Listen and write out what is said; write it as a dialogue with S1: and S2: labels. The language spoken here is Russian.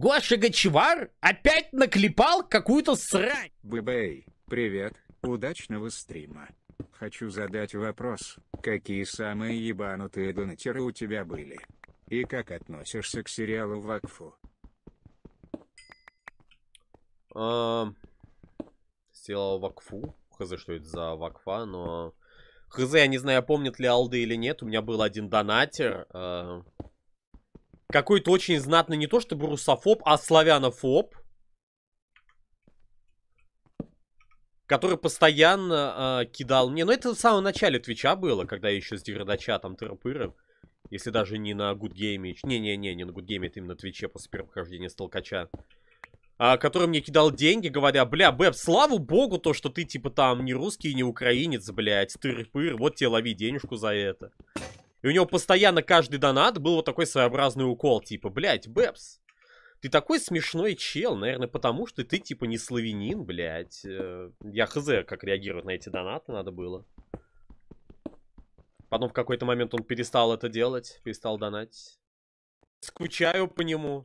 S1: Гоша Гачевар опять наклепал какую-то срань. Бэбэй, привет, удачного стрима. Хочу задать вопрос, какие самые ебанутые донатеры у тебя были? И как относишься к сериалу Вакфу?
S2: А, сериал Вакфу? Хз, что это за Вакфа, но... Хз, я не знаю, помнит ли Алды или нет. У меня был один донатер. Э, какой-то очень знатный не то чтобы русофоб, а славянофоб. который постоянно э, кидал мне. Ну, это в самом начале Твича было, когда я еще с Деградача там тыры Если даже не на Good Гудгейме. Не-не-не, не на Гудгейме, это именно на Твиче после первого прохождения Столкача. А, который мне кидал деньги, говоря, бля, Бэб, слава богу, то, что ты, типа, там не русский, не украинец, блядь, тыры-пыр, вот тебе лови денежку за это. И у него постоянно каждый донат был вот такой своеобразный укол, типа, блядь, Бэпс, ты такой смешной чел, наверное, потому что ты, типа, не славянин, блядь. Э, я хз, как реагировать на эти донаты надо было. Потом в какой-то момент он перестал это делать, перестал донатить. Скучаю по нему.